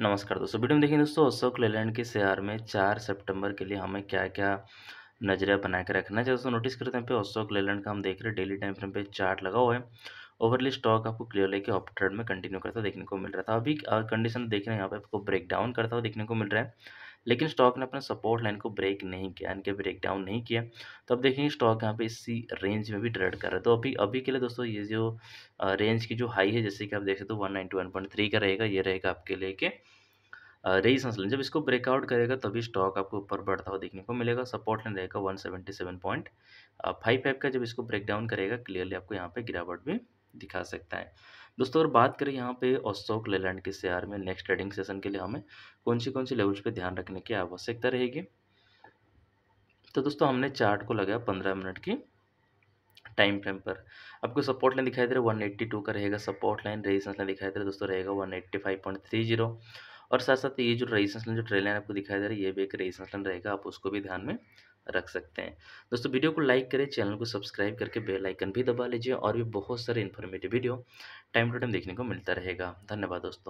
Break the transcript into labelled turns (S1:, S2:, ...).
S1: नमस्कार दोस्तों वीडियो में देखें दोस्तों अशोक लेलैंड के शहर में चार सितंबर के लिए हमें क्या क्या नजरिया बना के रखना है दोस्तों नोटिस करते हैं पे अशोक लेलैंड का हम देख रहे हैं डेली टाइम फ्रेम पे चार्ट लगा हुआ है ओवरली स्टॉक आपको क्लियर लेके ऑफ ट्रेड में कंटिन्यू करता देखने को मिल रहा था अभी कंडीशन देख रहे हैं यहाँ पे आपको ब्रेक डाउन करता हुआ देखने को मिल रहा है लेकिन स्टॉक ने अपने सपोर्ट लाइन को ब्रेक नहीं किया यानी कि ब्रेक डाउन नहीं किया तो अब देखेंगे स्टॉक यहाँ पे इसी रेंज में भी ट्रेड कर रहा है तो अभी अभी के लिए दोस्तों ये जो रेंज की जो हाई है जैसे कि आप देख सकते हो one ninety one point three का रहेगा ये रहेगा आपके लिए के रेजिस्टेंस लाइन जब इसको ब्रेकआउट करेगा तभी स्टॉक आपको ऊपर बढ़ता हुआ देखने को मिलेगा सपोर्ट लाइन रहेगा one seventy seven point five five का जब इसको ब्रेकडाउन करेगा क्लियरली आपको यहाँ पे गिरावट भी दिखा सकता है दोस्तों और बात करें यहाँ पे अशोक लेलैंड के शेयर में नेक्स्ट ट्रेडिंग सेशन के लिए हमें कौन सी कौन सी लेवल्स पे ध्यान रखने की आवश्यकता रहेगी तो दोस्तों हमने चार्ट को लगाया पंद्रह मिनट की टाइम फ्रेम पर आपको सपोर्ट लाइन दिखाई दे रहा है वन एट्टी टू का रहेगा सपोर्ट लाइन रेजिस्टेंस लाइन दिखाई दे रहा है दोस्तों रहेगा one eighty five point three zero और साथ साथ ये जो रेजिस्टेंस लाइन जो ट्रेल लाइन आपको दिखाई दे रहा है ये भी एक रेजिस्टेंस लाइन रहेगा आप उसको भी ध्यान में रख सकते हैं दोस्तों वीडियो को लाइक करें चैनल को सब्सक्राइब करके बेल आइकन भी दबा लीजिए और भी बहुत सारे informative video time to time देखने को मिलता रहेगा धन्यवाद दोस्तों